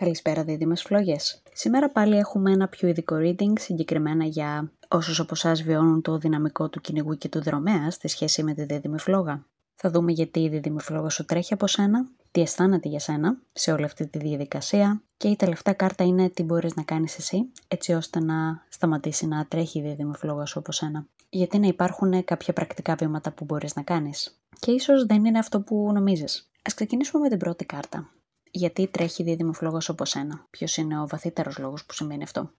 Καλησπέρα δίδυμες φλόγες. Σήμερα πάλι έχουμε ένα πιο ειδικό reading συγκεκριμένα για όσους από εσάς βιώνουν το δυναμικό του κυνηγού και του δρομέα στη σχέση με τη δίδυμη φλόγα. Θα δούμε γιατί η δίδυμη φλόγα σου τρέχει από σένα, τι αισθάνεται για σένα σε όλη αυτή τη διαδικασία και η τελευταία κάρτα είναι τι μπορείς να κάνεις εσύ έτσι ώστε να σταματήσει να τρέχει η δίδυμη φλόγα σου από σένα. Γιατί να υπάρχουν κάποια πρακτικά βήματα που μπορείς να κάνεις. Και ίσως δεν είναι αυτό που νομίζεις. Ας ξεκινήσουμε με την πρώτη κάρτα γιατί τρέχει δίδυμο φλόγος όπως ένα. Ποιος είναι ο βαθύτερος λόγος που σημαίνει αυτό.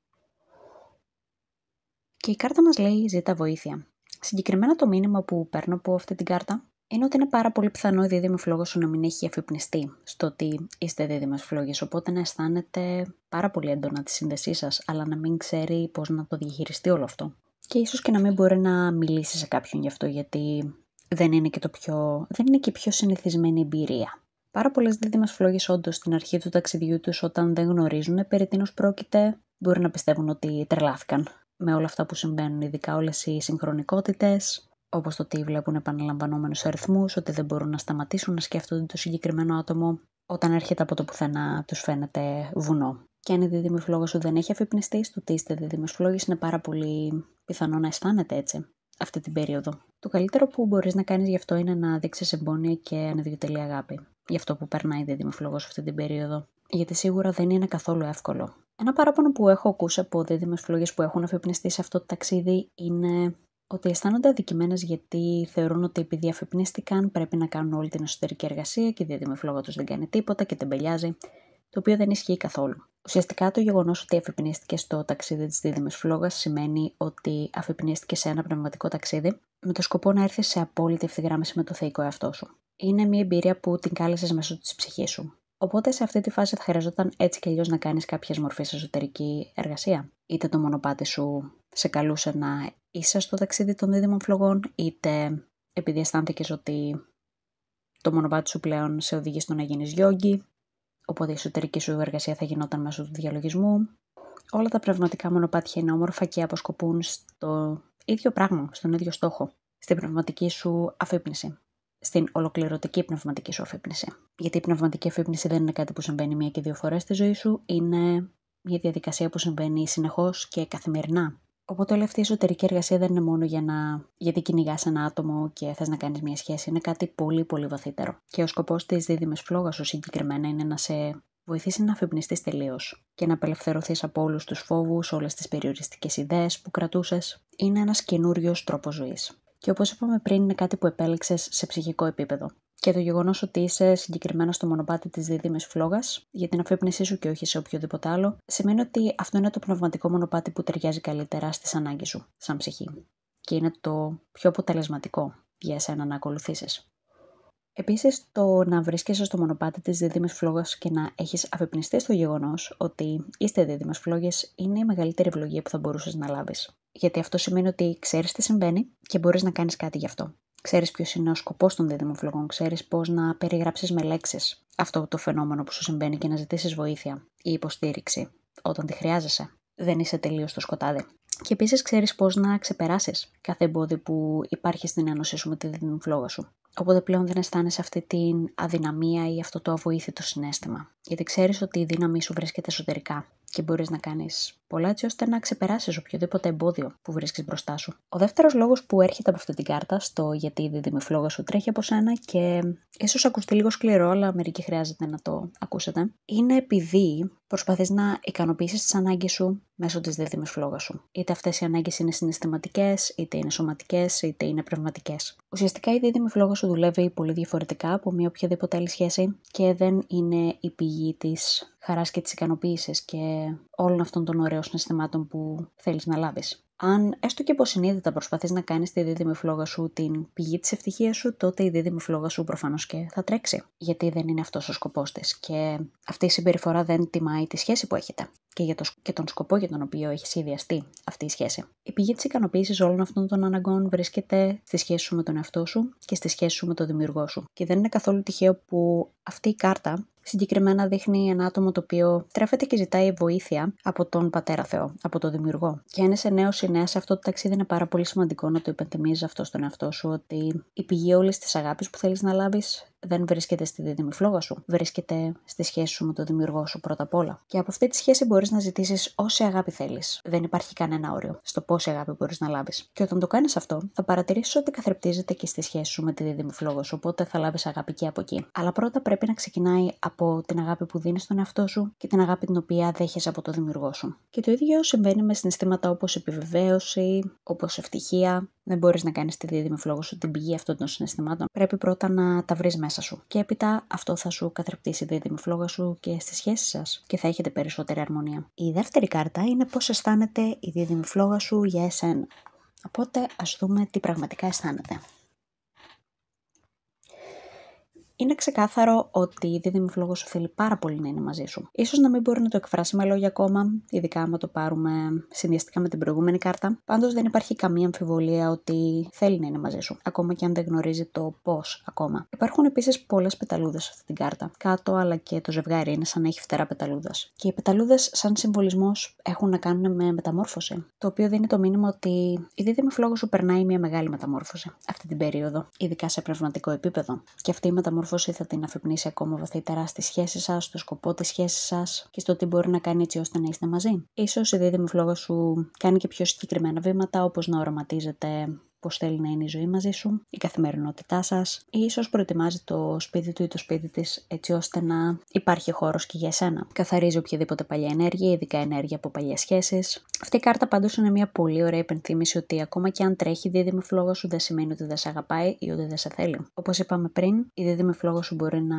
Και η κάρτα μας λέει ζητά βοήθεια. Συγκεκριμένα το μήνυμα που παίρνω από αυτή την κάρτα είναι ότι είναι πάρα πολύ πιθανό η δίδυμη φλόγο σου να μην έχει αφυπνιστεί στο ότι είστε δίδυμε φλόγε. Οπότε να αισθάνεται πάρα πολύ έντονα τη σύνδεσή σας, αλλά να μην ξέρει πώς να το διαχειριστεί όλο αυτό. Και ίσως και να μην μπορεί να μιλήσει σε κάποιον γι' αυτό, γιατί δεν είναι και, δεν είναι και η πιο συνηθισμένη εμπειρία Πάρα πολλές δίδυμε φλόγε, όντως, στην αρχή του ταξιδιού τους, όταν δεν γνωρίζουν περί τίνος πρόκειται, μπορεί να πιστεύουν ότι τρελάθηκαν με όλα αυτά που συμβαίνουν, ειδικά όλες οι συγχρονικότητες, όπως το ότι βλέπουν επαναλαμβανόμενους αριθμούς, ότι δεν μπορούν να σταματήσουν να σκέφτονται το συγκεκριμένο άτομο όταν έρχεται από το πουθενά τους φαίνεται βουνό. Και αν η δίδυμη φλόγα σου δεν έχει αφυπνιστεί, το ότι είστε δίδυμε φλόγε, είναι πάρα πολύ πιθανό να αισθάνεται έτσι αυτή την περίοδο. Το καλύτερο που μπορείς να κάνεις γι' αυτό είναι να δείξεις εμπόνια και ανεδιοτελή αγάπη για αυτό που περνάει η σε αυτή την περίοδο. Γιατί σίγουρα δεν είναι καθόλου εύκολο. Ένα παράπονο που έχω ακούσει από φλόγε που έχουν αφιπνιστεί σε αυτό το ταξίδι είναι ότι αισθάνονται αδικημένες γιατί θεωρούν ότι επειδή αφιπνίστηκαν πρέπει να κάνουν όλη την εσωτερική εργασία και η φλόγα τους δεν κάνει τίποτα και τεμπελιάζει, το οποίο δεν ισχύει καθόλου. Ουσιαστικά το γεγονός ότι αφιπνίστηκε στο ταξίδι της δίδυμη φλόγα σημαίνει ότι αφιπνίστηκε σε ένα πνευματικό ταξίδι με το σκοπό να έρθει σε απόλυτη ευθυγράμμιση με το θεϊκό εαυτό σου είναι μια εμπειρία που την κάλεσες μέσω της ψυχής σου. Οπότε σε αυτή τη φάση θα χρειαζόταν έτσι κι αλλιώς να κάνεις κάποιες μορφές εσωτερική εργασία. Είτε το μονοπάτι σου σε καλούσε να είσαι στο ταξίδι των δίδυμων φλογών, είτε επειδή αισθάνθηκες ότι το μονοπάτι σου πλέον σε οδηγεί στο να γίνεις γιόγκι, οπότε η εσωτερική σου εργασία θα γινόταν μέσω του διαλογισμού. Όλα τα πνευματικά μονοπάτια είναι όμορφα και αποσκοπούν στο ίδιο πράγμα, στον ίδιο στόχο, στην πνευματική σου αφύπνιση στην ολοκληρωτική πνευματική σου αφύπνιση. Γιατί η πνευματική αφύπνιση δεν είναι κάτι που συμβαίνει μία και δύο φορές στη ζωή σου, είναι μια διαδικασία που συμβαίνει συνεχώς και καθημερινά. Οπότε όλη αυτή η εσωτερική εργασία δεν είναι μόνο για να... γιατί κυνηγάς ένα άτομο και θες να κάνεις μια σχέση. Είναι κάτι πολύ, πολύ βαθύτερο. Και ο σκοπός της δίδυμης φλόγας σου συγκεκριμένα είναι να σε βοηθήσει να αφυπνιστείς τελείως και να απελευθερωθείς από όλους τους φόβους, όλες τις περιοριστικές ιδέες που κρατούσες. Είναι ένας καινούριος τρόπος ζωής. Και όπως είπαμε πριν, είναι κάτι που επέλεξες σε ψυχικό επίπεδο. Και το γεγονός ότι είσαι συγκεκριμένα στο μονοπάτι της δίδυμης φλόγας, για την αφύπνισή σου και όχι σε οποιοδήποτε άλλο, σημαίνει ότι αυτό είναι το πνευματικό μονοπάτι που ταιριάζει καλύτερα στις ανάγκες σου, σαν ψυχή. Και είναι το πιο αποτελεσματικό για εσένα να ακολουθήσεις. Επίσης, το να βρίσκεσαι στο μονοπάτι της δίδυμης φλόγας και να έχεις αφυπνιστεί στο γεγονός ότι είστε δίδυμες φλόγες είναι η μεγαλύτερη ευλογία που θα μπορούσες να λάβεις γιατί αυτό σημαίνει ότι ξέρεις τι συμβαίνει και μπορείς να κάνεις κάτι γι' αυτό. Ξέρεις ποιος είναι ο σκοπός των φλογών. ξέρεις πώς να περιγραψει με λέξεις αυτό το φαινόμενο που σου συμβαίνει και να ζητήσεις βοήθεια ή υποστήριξη όταν τη χρειάζεσαι. Δεν είσαι τελείως στο σκοτάδι. Και επίσης ξέρεις πώς να ξεπεράσεις κάθε εμπόδιο που υπάρχει στην ένωσή σου με τη φλόγο σου. Οπότε πλέον δεν αισθάνεσαι αυτή την αδυναμία ή αυτό το αβοήθητο συνέστημα. Γιατί ξέρεις ότι η δύναμή σου βρίσκεται εσωτερικά και μπορείς να κάνεις πολλά έτσι ώστε να ξεπεράσεις οποιοδήποτε εμπόδιο που βρίσκεις μπροστά σου. Ο δεύτερος λόγος που έρχεται από αυτή την κάρτα, στο γιατί η δίδυμη φλόγας σου τρέχει από σένα και ίσως ακουστεί λίγο σκληρό, αλλά μερικοί χρειάζεται να το ακούσετε, είναι επειδή προσπαθείς να ικανοποιήσεις τις ανάγκες σου μέσω της φλόγας σου. Είτε αυτές οι ανάγκες είναι συναισθηματικές, είτε είναι σωματικές, είτε είναι πνευματικές. Ουσιαστικά η δίδυμη φλόγας σου δουλεύει πολύ διαφορετικά από μια οποιαδήποτε άλλη σχέση και δεν είναι η πηγή της χαράς και της ικανοποίησης και όλων αυτών των ωραίων συναισθημάτων που θέλεις να λάβεις. Αν έστω και υποσυνείδητα προσπαθείς να κάνεις τη δίδυμη φλόγα σου την πηγή της ευτυχίας σου, τότε η δίδυμη φλόγα σου προφανώς και θα τρέξει. Γιατί δεν είναι αυτός ο σκοπός της. Και αυτή η συμπεριφορά δεν τιμάει τη σχέση που έχετε και, για το, και τον σκοπό για τον οποίο έχει σχεδιαστεί αυτή η σχέση. Η πηγή της ικανοποίησης όλων αυτών των αναγκών βρίσκεται στη σχέση σου με τον εαυτό σου και στη σχέση σου με τον δημιουργό σου. Και δεν είναι καθόλου τυχαίο που αυτή η κάρτα Συγκεκριμένα δείχνει ένα άτομο το οποίο τρέφεται και ζητάει βοήθεια από τον πατέρα Θεό, από τον δημιουργό. Και αν είσαι νέος ή νέας σε αυτό το ταξίδι, είναι πάρα πολύ σημαντικό να το υπενθυμίζεις αυτό στον εαυτό σου ότι η πηγή όλης της αγάπης που θέλεις να λάβεις δεν βρίσκεται στη δίδυμη φλόγα σου. Βρίσκεται στη σχέση σου με τον δημιουργό σου πρώτα απ' όλα. Και από αυτή τη σχέση μπορείς να ζητήσεις όση αγάπη θέλεις. Δεν υπάρχει κανένα όριο στο πόση αγάπη μπορείς να λάβεις. Και όταν το κάνεις αυτό, θα παρατηρήσεις ότι καθρεπτίζεται και στη σχέση σου με τη δίδυμη φλόγα σου. Οπότε θα λάβεις αγάπη και από εκεί. Αλλά πρώτα πρέπει να ξεκινάει από την αγάπη που δίνεις στον εαυτό σου και την αγάπη την οποία δέχεσαι από τον δημιουργό σου. Και το ίδιο συμβαίνει με συναισθήματα όπως επιβεβαίωση, όπως ευτυχία, δεν μπορείς να κάνεις τη δίδυμη φλόγο σου την πηγή αυτών των συναισθημάτων. Πρέπει πρώτα να τα βρεις μέσα σου. Και έπειτα αυτό θα σου καθρεπτήσει τη δίδυμη φλόγα σου και στις σχέση σας και θα έχετε περισσότερη αρμονία. Η δεύτερη κάρτα είναι πώς αισθάνεται η δίδυμη φλόγα σου για εσένα. Οπότε ας δούμε τι πραγματικά αισθάνεται. Είναι ξεκάθαρο ότι η δίδυμη φλόγο σου θέλει πάρα πολύ να είναι μαζί σου. σω να μην μπορεί να το εκφράσει με λόγια ακόμα, ειδικά άμα το πάρουμε συνδυαστικά με την προηγούμενη κάρτα. Πάντως δεν υπάρχει καμία αμφιβολία ότι θέλει να είναι μαζί σου, ακόμα και αν δεν γνωρίζει το πώς ακόμα. Υπάρχουν επίσης πολλές πεταλούδες σε αυτή την κάρτα. Κάτω αλλά και το ζευγάρι είναι σαν να έχει φτερά πεταλούδας. Και οι πεταλούδες, σαν συμβολισμός, έχουν να κάνουν με μεταμόρφωση. Το οποίο δίνει το μήνυμα ότι η δίδυμη φλόγο σου περνάει μια μεγάλη μεταμόρφωση αυτή την περίοδο, ειδικά σε πνευματικό επίπεδο. Και αυτή η μεταμόρφωση διαμόρφωση θα την αφυπνίσει ακόμα βαθύτερα στη σχέση σας, στο σκοπό της σχέσης σας και στο τι μπορεί να κάνει έτσι ώστε να είστε μαζί. σω η δίδυμη φλόγα σου κάνει και πιο συγκεκριμένα βήματα, όπως να οραματίζεται πώς θέλει να είναι η ζωή μαζί σου, η καθημερινότητά σας, ή προετοιμάζει το σπίτι του ή το σπίτι της έτσι ώστε να υπάρχει χώρος και για εσένα. Καθαρίζει οποιαδήποτε παλιά ενέργεια, ειδικά ενέργεια από παλιές σχέσεις. Αυτή η κάρτα πάντως είναι μια πολύ ωραία υπενθύμηση ότι ακόμα και αν τρέχει, η δίδυμη φλόγα σου δεν σημαίνει ότι δεν σε αγαπάει ή ότι δεν σε θέλει. Όπως είπαμε πριν, η δίδυμη φλόγα σου μπορεί να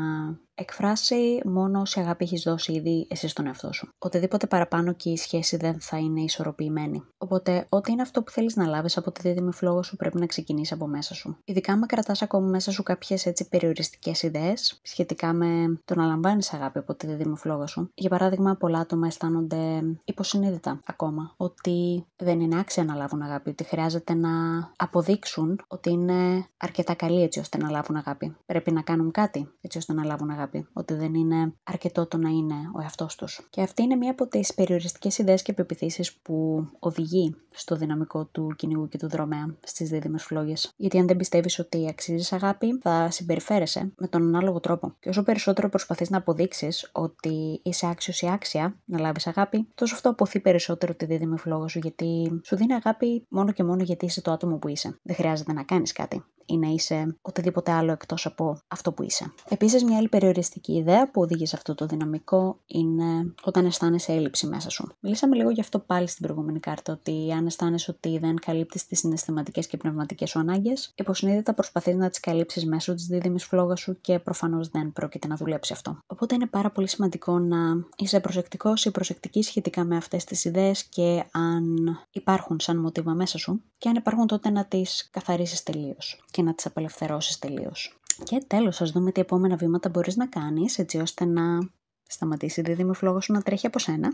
Εκφράσει μόνο όση αγάπη έχεις δώσει ήδη εσύ στον εαυτό σου. Οτιδήποτε παραπάνω και η σχέση δεν θα είναι ισορροπημένη. Οπότε, ό,τι είναι αυτό που θέλεις να λάβεις από τη δίδυμη φλόγα σου, πρέπει να ξεκινήσει από μέσα σου. Ειδικά, με κρατάς ακόμα μέσα σου κάποιες έτσι περιοριστικές ιδέες σχετικά με το να λαμβάνεις αγάπη από τη δίδυμη φλόγα σου. Για παράδειγμα, πολλά άτομα αισθάνονται υποσυνείδητα ακόμα ότι δεν είναι άξια να λάβουν αγάπη, ότι χρειάζεται να αποδείξουν ότι είναι αρκετά καλοί έτσι ώστε να λάβουν αγάπη. Πρέπει να κάνουν κάτι έτσι ώστε να λάβουν αγάπη ότι δεν είναι αρκετό το να είναι ο εαυτός τους. Και αυτή είναι μία από τις περιοριστικές ιδέες και πεπιθήσει που οδηγεί στο δυναμικό του κυνηγού και του δρομέα στις δίδυμες φλόγες. Γιατί αν δεν πιστεύεις ότι αξίζεις αγάπη, θα συμπεριφέρεσαι με τον ανάλογο τρόπο. Και όσο περισσότερο προσπαθείς να αποδείξεις ότι είσαι άξιος ή άξια να λάβεις αγάπη, τόσο αυτό αποθεί περισσότερο τη δίδυμη φλόγα σου, γιατί σου δίνει αγάπη μόνο και μόνο γιατί είσαι το άτομο που είσαι. Δεν χρειάζεται να κάνεις κάτι ή να είσαι οτιδήποτε άλλο εκτός από αυτό που είσαι. Επίσης, μια άλλη περιοριστική ιδέα που οδηγεί σε αυτό το δυναμικό είναι όταν αισθάνεσαι έλλειψη μέσα σου. Μιλήσαμε λίγο γι' αυτό πάλι στην προηγούμενη κάρτα, ότι αν αισθάνεσαι ότι δεν καλύπτεις τις συναισθηματικές και πνευματικές σου ανάγκες, υποσυνείδητα προσπαθείς να τις καλύψεις μέσω της δίδυμης φλόγας σου και προφανώς δεν πρόκειται να δουλέψει αυτό. Οπότε είναι πάρα πολύ σημαντικό να είσαι προσεκτικός ή προσεκτική σχετικά με αυτές τις ιδέες και αν υπάρχουν σαν μοτίβα μέσα σου, και αν υπάρχουν τότε να τις καθαρίσεις τελείως να τις απελευθερώσεις τελείως. Και τέλος, ας δούμε τι επόμενα βήματα μπορείς να κάνεις έτσι ώστε να σταματήσει η δηλαδή, δίδυμη σου να τρέχει από σένα.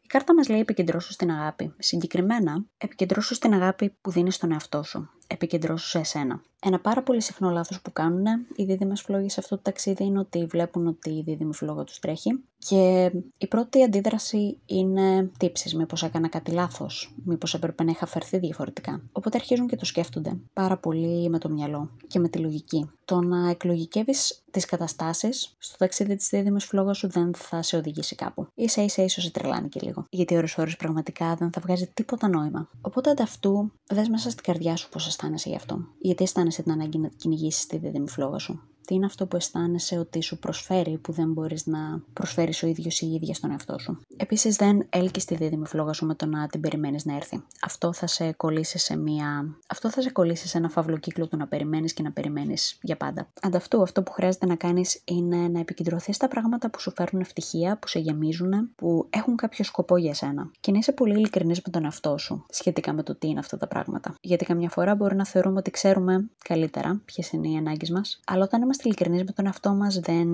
Η κάρτα μας λέει επικεντρώσου στην αγάπη. Συγκεκριμένα, επικεντρώσου στην αγάπη που δίνεις στον εαυτό σου επικεντρώσω σε εσένα. Ένα πάρα πολύ συχνό λάθος που κάνουν οι δίδυμες φλόγε σε αυτό το ταξίδι είναι ότι βλέπουν ότι η δίδυμη φλόγα τους τρέχει και η πρώτη αντίδραση είναι τύψεις. Μήπως έκανα κάτι λάθος, μήπως έπρεπε να είχα φερθεί διαφορετικά. Οπότε αρχίζουν και το σκέφτονται πάρα πολύ με το μυαλό και με τη λογική. Το να εκλογικεύεις τις καταστάσεις στο ταξίδι της δίδυμη φλόγα σου δεν θα σε οδηγήσει κάπου. σα ίσα ίσως σε τρελάνει και λίγο. Γιατί ώρες ώρες πραγματικά δεν θα βγάζει τίποτα νόημα. Οπότε ανταυτού δες μέσα στην καρδιά σου σα αισθάνεσαι γι' αυτό. Γιατί αισθάνεσαι την ανάγκη να κυνηγήσεις τη διδυμη φλόγα σου. Τι είναι αυτό που αισθάνεσαι ότι σου προσφέρει που δεν μπορείς να προσφέρεις ο ίδιος ή η ίδια στον εαυτό σου. Επίσης δεν έλκεις τη δίδυμη φλόγα σου με το να την περιμένεις να έρθει. Αυτό θα σε κολλήσει σε μια... Αυτό θα σε κολλήσει σε ένα φαύλο κύκλο του να περιμένεις και να περιμένεις για πάντα. Ανταυτού αυτό που χρειάζεται να κάνεις είναι να επικεντρωθείς στα πράγματα που σου φέρνουν ευτυχία, που σε γεμίζουν, που έχουν κάποιο σκοπό για σένα. Και να είσαι πολύ ειλικρινής με τον εαυτό σου σχετικά με το τι είναι αυτά τα πράγματα. Γιατί καμιά φορά μπορεί να θεωρούμε ότι ξέρουμε καλύτερα ποιες είναι οι ανάγκες μας, αλλά όταν είμαστε είμαστε ειλικρινείς με τον εαυτό μας, δεν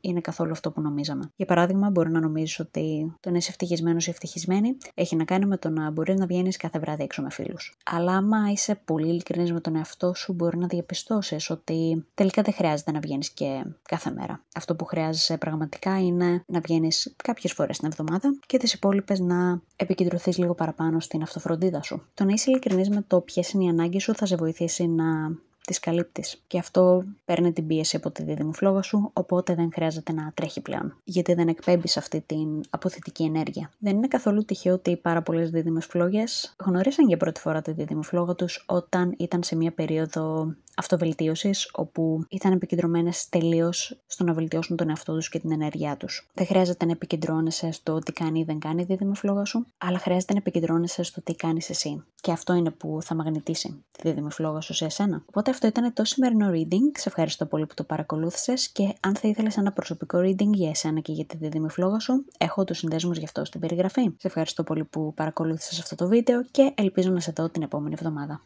είναι καθόλου αυτό που νομίζαμε. Για παράδειγμα, μπορεί να νομίζεις ότι το να είσαι ευτυχισμένος ή ευτυχισμένη έχει να κάνει με το να μπορεί να βγαίνεις κάθε βράδυ έξω με φίλους. Αλλά άμα είσαι πολύ ειλικρινής με τον εαυτό σου, μπορεί να διαπιστώσεις ότι τελικά δεν χρειάζεται να βγαίνεις και κάθε μέρα. Αυτό που χρειάζεσαι πραγματικά είναι να βγαίνεις κάποιες φορές την εβδομάδα και τις υπόλοιπες να επικεντρωθείς λίγο παραπάνω στην αυτοφροντίδα σου. Το να είσαι ειλικρινής με το ποιες είναι οι ανάγκες σου θα σε βοηθήσει να τις καλύπτεις. Και αυτό παίρνει την πίεση από τη δίδυμη φλόγα σου, οπότε δεν χρειάζεται να τρέχει πλέον. Γιατί δεν εκπέμπεις αυτή την αποθητική ενέργεια. Δεν είναι καθόλου τυχαίο ότι πάρα πολλές δίδυμε φλόγε γνωρίσαν για πρώτη φορά τη δίδυμη φλόγα τους όταν ήταν σε μια περίοδο αυτοβελτίωσης όπου ήταν επικεντρωμένες τελείως στο να βελτιώσουν τον εαυτό τους και την ενέργειά τους. Δεν χρειάζεται να επικεντρώνεσαι στο τι κάνει ή δεν κάνει η δίδυμη φλόγα σου, αλλά χρειάζεται να επικεντρώνεσαι στο τι κάνεις εσύ. Και αυτό είναι που θα μαγνητήσει τη δίδυμη φλόγα σου σε εσένα. Οπότε αυτό ήταν το σημερινό reading. Σε ευχαριστώ πολύ που το παρακολούθησες και αν θα ήθελες ένα προσωπικό reading για εσένα και για τη δίδυμη φλόγα σου, έχω τους συνδέσμους γι' αυτό στην περιγραφή. Σε ευχαριστώ πολύ που παρακολούθησες αυτό το βίντεο και ελπίζω να σε δω την επόμενη εβδομάδα.